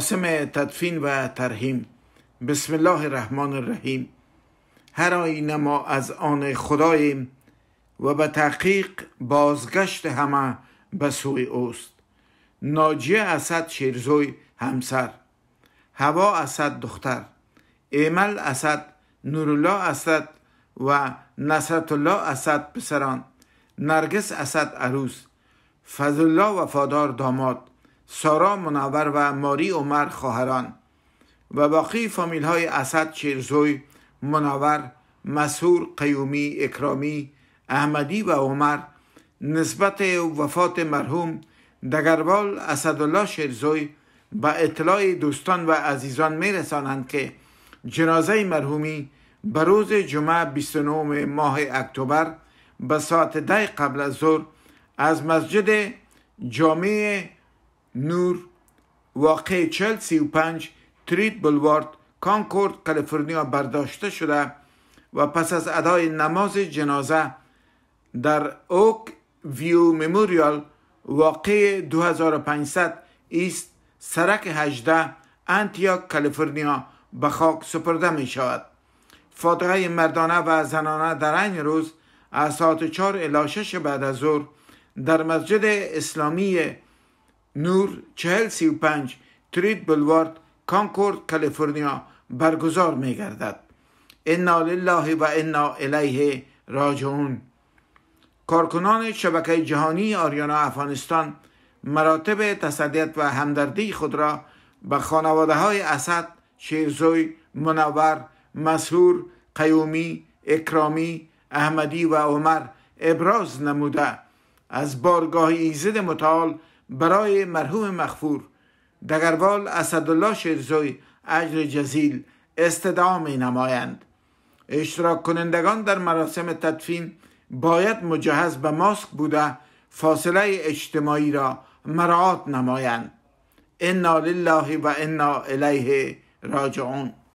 قاسم تدفین و ترهیم بسم الله الرحمن الرحیم هر آینه ما از آن خداییم و به تحقیق بازگشت همه به سوی اوست ناجیه اسد شیرزوی همسر هوا اسد دختر ایمل اسد نورالله اسد و نصرت الله اسد پسران نرگس اسد عروس الله وفادار داماد سارا منور و ماری عمر خواهران و باقی فامیل های اسد شیرزوی منور مسهور قیومی اکرامی احمدی و عمر نسبت وفات مرحوم دگربال اسدالله شیرزوی به اطلاع دوستان و عزیزان میرسانند که جنازه مرحومی به روز جمعه 29 ماه اکتبر به ساعت ده قبل از ظهر از مسجد جامعه نور واقع 435 تریت بلوارد کانکورد کالیفرنیا برداشته شده و پس از ادای نماز جنازه در اوک ویو مموریال واقع 2500 ایست سرک 18 انتیا کالیفرنیا به خاک سپرده می شود فاتحه مردانه و زنانه در این روز از ساعت 4 الی 6 بعد از ظهر در مسجد اسلامی نور پنج ترید بلوارد کانکورد کالیفرنیا برگزار می گردد انا لله و انا الیه راجعون کارکنان شبکه جهانی آریانا افغانستان مراتب تصدیت و همدردی خود را به خانواده های اسد، شیرزوی، منور، مسهور، قیومی، اکرامی، احمدی و عمر ابراز نموده از بارگاه ایزد متعال برای مرحوم مخفور دگروال اسدالله شیرزوی اجر جزیل استدعا می نمایند اشتراک کنندگان در مراسم تدفین باید مجهز به ماسک بوده فاصله اجتماعی را مراعات نمایند انا لله و انا الیه راجعون